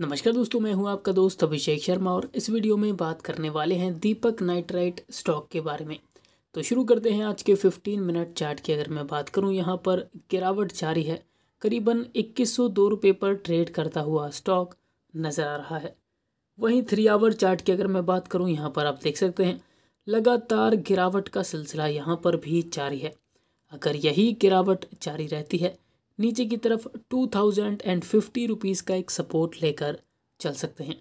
नमस्कार दोस्तों मैं हूं आपका दोस्त अभिषेक शर्मा और इस वीडियो में बात करने वाले हैं दीपक नाइट्राइट स्टॉक के बारे में तो शुरू करते हैं आज के 15 मिनट चार्ट की अगर मैं बात करूं यहां पर गिरावट जारी है करीबन इक्कीस सौ रुपये पर ट्रेड करता हुआ स्टॉक नज़र आ रहा है वहीं थ्री आवर चार्ट की अगर मैं बात करूँ यहाँ पर आप देख सकते हैं लगातार गिरावट का सिलसिला यहाँ पर भी जारी है अगर यही गिरावट जारी रहती है नीचे की तरफ two thousand and fifty rupees का एक सपोर्ट लेकर चल सकते हैं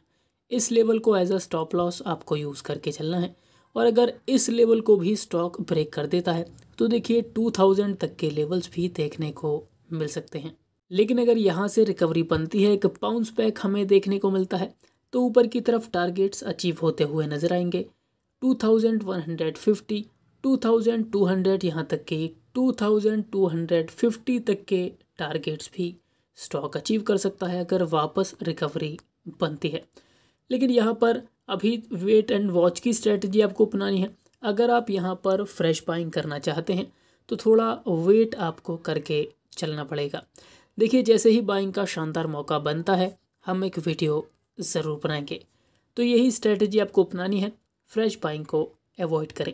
इस लेवल को एज अ स्टॉप लॉस आपको यूज़ करके चलना है और अगर इस लेवल को भी स्टॉक ब्रेक कर देता है तो देखिए टू थाउजेंड तक के लेवल्स भी देखने को मिल सकते हैं लेकिन अगर यहाँ से रिकवरी बनती है एक पाउंस बैक हमें देखने को मिलता है तो ऊपर की तरफ टारगेट्स अचीव होते हुए नज़र आएंगे two thousand one hundred fifty two thousand two hundred यहाँ तक के two thousand two hundred fifty तक के टारगेट्स भी स्टॉक अचीव कर सकता है अगर वापस रिकवरी बनती है लेकिन यहाँ पर अभी वेट एंड वॉच की स्ट्रेटजी आपको अपनानी है अगर आप यहाँ पर फ्रेश बाइंग करना चाहते हैं तो थोड़ा वेट आपको करके चलना पड़ेगा देखिए जैसे ही बाइंग का शानदार मौका बनता है हम एक वीडियो ज़रूर बनाएंगे तो यही स्ट्रेटजी आपको अपनानी है फ्रेश बाइंग को अवॉइड करें